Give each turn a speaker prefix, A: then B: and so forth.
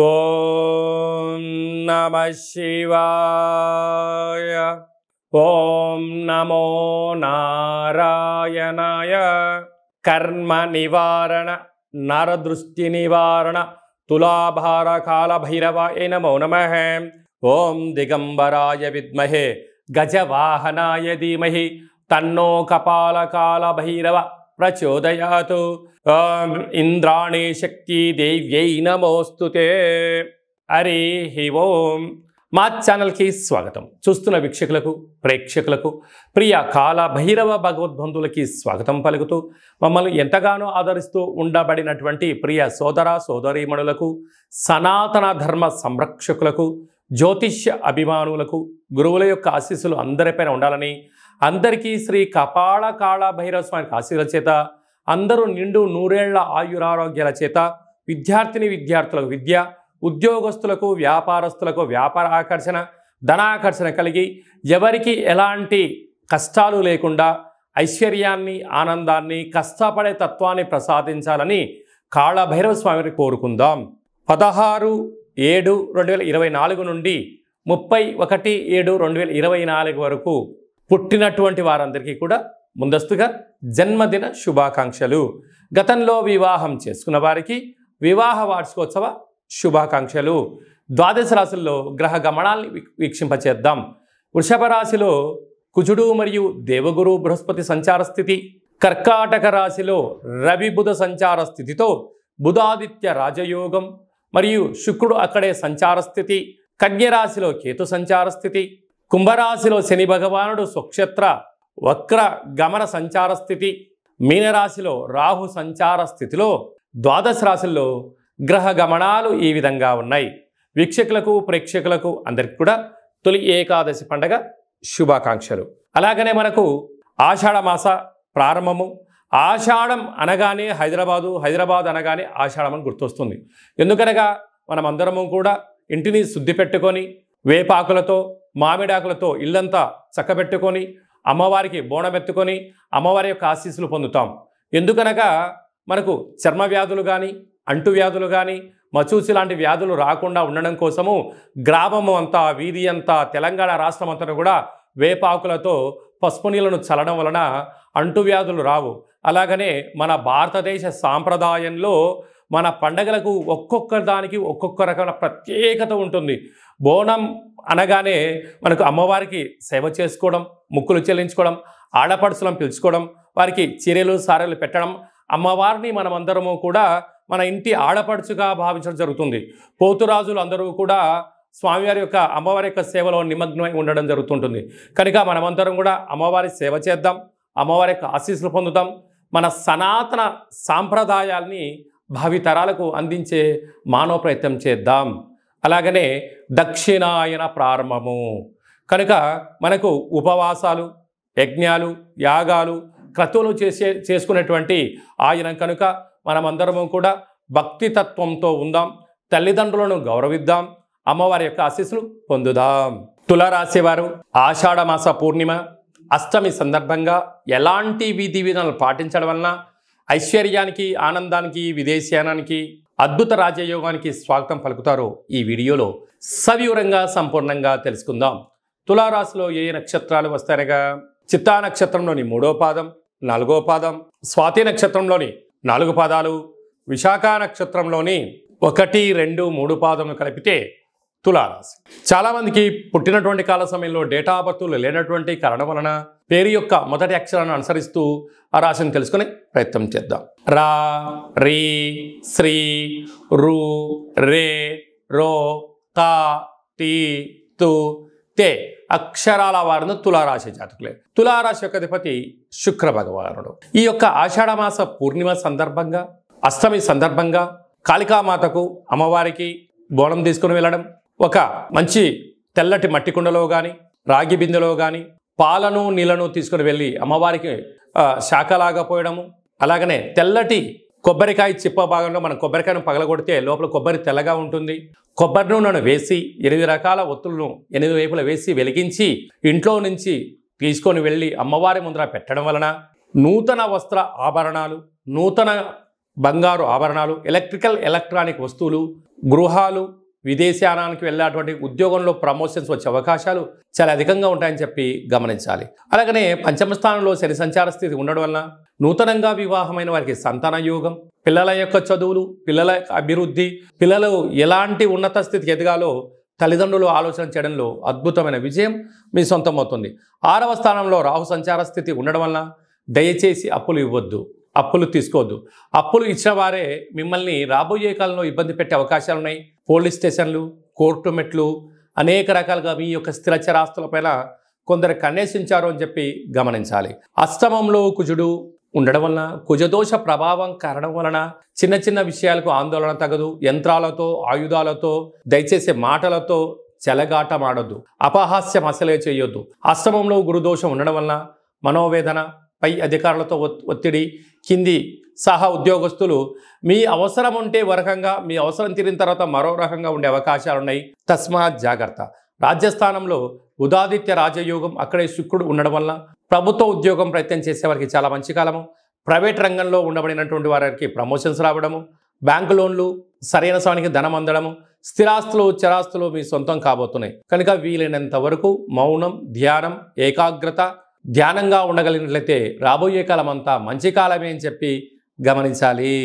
A: ॐ नमः शिवाय ॐ नमो नारायणाय कर्मनिवारण नरदृष्टिनिवारण तुलाभारकालभैरवा ए नमो नमः ॐ दिगम्बराय विद्महे गजवाहनाय धीमहि तन्नो कपालकालभैरव ప్రచోదయాతు ఇంద్రాణి శక్తి దేవ్యై నమోస్తు హరి హి ఓం మా ఛానల్కి స్వాగతం చూస్తున్న వీక్షకులకు ప్రేక్షకులకు ప్రియ కాల భైరవ భగవద్బంధులకి స్వాగతం పలుకుతూ మమ్మల్ని ఎంతగానో ఆదరిస్తూ ఉండబడినటువంటి ప్రియ సోదర సోదరీమణులకు సనాతన ధర్మ సంరక్షకులకు జ్యోతిష్య అభిమానులకు గురువుల యొక్క ఆశీస్సులు అందరిపైన ఉండాలని అందరికీ శ్రీ కపాళ కాళ భైరవ స్వామి ఆశీర్వల చేత అందరూ నిండు నూరేళ్ల ఆయురారోగ్యాల చేత విద్యార్థిని విద్యార్థులకు విద్య ఉద్యోగస్తులకు వ్యాపారస్తులకు వ్యాపార ఆకర్షణ ధనాకర్షణ కలిగి ఎవరికి ఎలాంటి కష్టాలు లేకుండా ఐశ్వర్యాన్ని ఆనందాన్ని కష్టపడే తత్వాన్ని ప్రసాదించాలని కాళభైరవ స్వామిని కోరుకుందాం పదహారు ఏడు రెండు వేల ఇరవై నాలుగు నుండి ముప్పై ఒకటి ఏడు రెండు వేల ఇరవై నాలుగు వరకు పుట్టినటువంటి వారందరికీ కూడా ముందస్తుగా జన్మదిన శుభాకాంక్షలు గతంలో వివాహం చేసుకున్న వారికి వివాహ వార్షికోత్సవ శుభాకాంక్షలు ద్వాదశ రాశుల్లో గ్రహ గమనాల్ని వీక్షింపచేద్దాం వృషభ రాశిలో కుజుడు మరియు దేవగురు బృహస్పతి సంచార స్థితి కర్కాటక రాశిలో రవి బుధ సంచార స్థితితో బుధాదిత్య రాజయోగం మరియు శుక్రుడు అక్కడే సంచార స్థితి కన్యరాశిలో కేతు సంచార స్థితి కుంభరాశిలో శని భగవానుడు స్వక్షేత్ర వక్ర గమన సంచార స్థితి మీనరాశిలో రాహు సంచార స్థితిలో ద్వాదశ రాశుల్లో గ్రహ గమనాలు ఈ విధంగా ఉన్నాయి వీక్షకులకు ప్రేక్షకులకు అందరికీ కూడా తొలి ఏకాదశి పండగ శుభాకాంక్షలు అలాగనే మనకు ఆషాఢమాస ప్రారంభము ఆషాఢం అనగానే హైదరాబాదు హైదరాబాద్ అనగానే ఆషాఢం అని గుర్తొస్తుంది ఎందుకనగా మనమందరము కూడా ఇంటిని శుద్ధి పెట్టుకొని వేపాకులతో మామిడాకులతో ఇల్లంతా చక్కబెట్టుకొని అమ్మవారికి బోనమెత్తుకొని అమ్మవారి యొక్క ఆశీస్సులు పొందుతాం ఎందుకనగా మనకు చర్మ వ్యాధులు కానీ అంటువ్యాధులు కానీ మచూసి లాంటి వ్యాధులు రాకుండా ఉండడం కోసము గ్రామము అంతా వీధి అంతా తెలంగాణ రాష్ట్రం అంతా కూడా వేపాకులతో పసుపు నీళ్లను చల్లడం వలన అంటువ్యాధులు రావు అలాగనే మన భారతదేశ సాంప్రదాయంలో మన పండగలకు ఒక్కొక్క దానికి ఒక్కొక్క రకమైన ప్రత్యేకత ఉంటుంది బోనం అనగానే మనకు అమ్మవారికి సేవ చేసుకోవడం ముక్కులు చెల్లించుకోవడం ఆడపడుసులను పిలుచుకోవడం వారికి చీరలు సారెలు పెట్టడం అమ్మవారిని మనమందరము కూడా మన ఇంటి ఆడపడుచుగా భావించడం జరుగుతుంది పోతురాజులు అందరూ కూడా స్వామివారి యొక్క అమ్మవారి యొక్క సేవలో నిమగ్నమై ఉండడం జరుగుతుంటుంది కనుక మనమందరం కూడా అమ్మవారి సేవ చేద్దాం అమ్మవారి యొక్క ఆశీస్సులు పొందుతాం మన సనాతన సాంప్రదాయాల్ని భావితరాలకు అందించే మానవ ప్రయత్నం చేద్దాం అలాగనే దక్షిణాయన ప్రారంభము కనుక మనకు ఉపవాసాలు యజ్ఞాలు యాగాలు క్రతువులు చేసే చేసుకునేటువంటి ఆయన కనుక మనమందరము కూడా భక్తి తత్వంతో ఉందాం తల్లిదండ్రులను గౌరవిద్దాం అమ్మవారి యొక్క ఆశీస్సులు పొందుదాం తులారాశి వారు ఆషాఢమాస పూర్ణిమ అష్టమి సందర్భంగా ఎలాంటి విధి విధానాలు పాటించడం వలన ఐశ్వర్యానికి ఆనందానికి విదేశీయానానికి అద్భుత రాజయోగానికి స్వాగతం పలుకుతారో ఈ వీడియోలో సవివరంగా సంపూర్ణంగా తెలుసుకుందాం తులారాశిలో ఏ నక్షత్రాలు వస్తాయనగా చిత్తా నక్షత్రంలోని మూడో పాదం నాలుగో పాదం స్వాతి నక్షత్రంలోని నాలుగు పాదాలు విశాఖ నక్షత్రంలోని ఒకటి రెండు మూడు పాదములు కలిపితే తులారాశి చాలామందికి పుట్టినటువంటి కాల సమయంలో డేటా ఆపత్తులు లేనటువంటి కారణం వలన పేరు యొక్క మొదటి అక్షరాన్ని అనుసరిస్తూ ఆ రాశిని తెలుసుకునే ప్రయత్నం చేద్దాం రా రీ శ్రీ రు రే రో తా టీ తు తే అక్షరాల వారిని తులారాశి జాతకులే తులారాశి యొక్క అధిపతి శుక్ర భగవానుడు ఈ యొక్క ఆషాఢమాస పూర్ణిమ సందర్భంగా అష్టమి సందర్భంగా కాళికామాతకు అమ్మవారికి బోనం తీసుకుని వెళ్ళడం ఒక మంచి తెల్లటి మట్టి కుండలో కానీ రాగి బిందెలో కానీ పాలను నీళ్లను తీసుకుని వెళ్ళి అమ్మవారికి శాఖలాగా పోయడము అలాగనే తెల్లటి కొబ్బరికాయ చిప్ప భాగంలో మనం కొబ్బరికాయను పగలగొడితే లోపల కొబ్బరి తెల్లగా ఉంటుంది కొబ్బరి నూనెను వేసి ఎనిమిది రకాల ఒత్తులను ఎనిమిది వైపుల వేసి వెలిగించి ఇంట్లో నుంచి తీసుకొని వెళ్ళి అమ్మవారి ముందర పెట్టడం వలన నూతన వస్త్ర ఆభరణాలు నూతన బంగారు ఆభరణాలు ఎలక్ట్రికల్ ఎలక్ట్రానిక్ వస్తువులు గృహాలు విదేశానానికి వెళ్ళేటువంటి ఉద్యోగంలో ప్రమోషన్స్ వచ్చే అవకాశాలు చాలా అధికంగా ఉంటాయని చెప్పి గమనించాలి అలాగనే పంచమ స్థానంలో శని సంచార స్థితి ఉండడం వలన నూతనంగా వివాహమైన వారికి సంతాన యోగం పిల్లల యొక్క చదువులు పిల్లల అభివృద్ధి పిల్లలు ఎలాంటి ఉన్నత స్థితికి ఎదగాలో తల్లిదండ్రులు ఆలోచన చేయడంలో అద్భుతమైన విజయం మీ సొంతమవుతుంది ఆరవ స్థానంలో రాహు సంచార స్థితి ఉండడం వలన దయచేసి అప్పులు ఇవ్వద్దు అప్పులు తీసుకోవద్దు అప్పులు ఇచ్చిన వారే మిమ్మల్ని రాబోయే కాలంలో ఇబ్బంది పెట్టే అవకాశాలు ఉన్నాయి పోలీస్ స్టేషన్లు కోర్టు మెట్లు అనేక రకాలుగా మీ యొక్క పైన కొందరు కన్నేసించారు అని చెప్పి గమనించాలి అష్టమంలో కుజుడు ఉండడం వలన కుజదోష ప్రభావం కారణం వలన చిన్న చిన్న విషయాలకు ఆందోళన తగదు యంత్రాలతో ఆయుధాలతో దయచేసే మాటలతో చెలగాటమాడొద్దు అపహాస్యం అసలే చేయొద్దు అష్టమంలో గురుదోషం ఉండడం వలన మనోవేదన పై అధికారులతో ఒత్తిడి కింది సహా ఉద్యోగస్తులు మీ అవసరం ఉంటే వరకంగా మీ అవసరం తీరిన తర్వాత మరో రకంగా ఉండే అవకాశాలు ఉన్నాయి తస్మాత్ జాగ్రత్త రాజ్యస్థానంలో ఉదాదిత్య రాజయోగం అక్కడే శుక్రుడు ఉండడం వల్ల ప్రభుత్వ ఉద్యోగం ప్రయత్నం చేసే వారికి చాలా మంచి కాలము ప్రైవేట్ రంగంలో ఉండబడినటువంటి వారికి ప్రమోషన్స్ రావడము బ్యాంకు లోన్లు సరైన సమయానికి ధనం అందడము స్థిరాస్తులు చరాస్తులు మీ సొంతం కాబోతున్నాయి కనుక వీలైనంత వరకు మౌనం ధ్యానం ఏకాగ్రత ధ్యానంగా ఉండగలిగినట్లయితే రాబోయే కాలం అంతా మంచి కాలమే అని చెప్పి గమనించాలి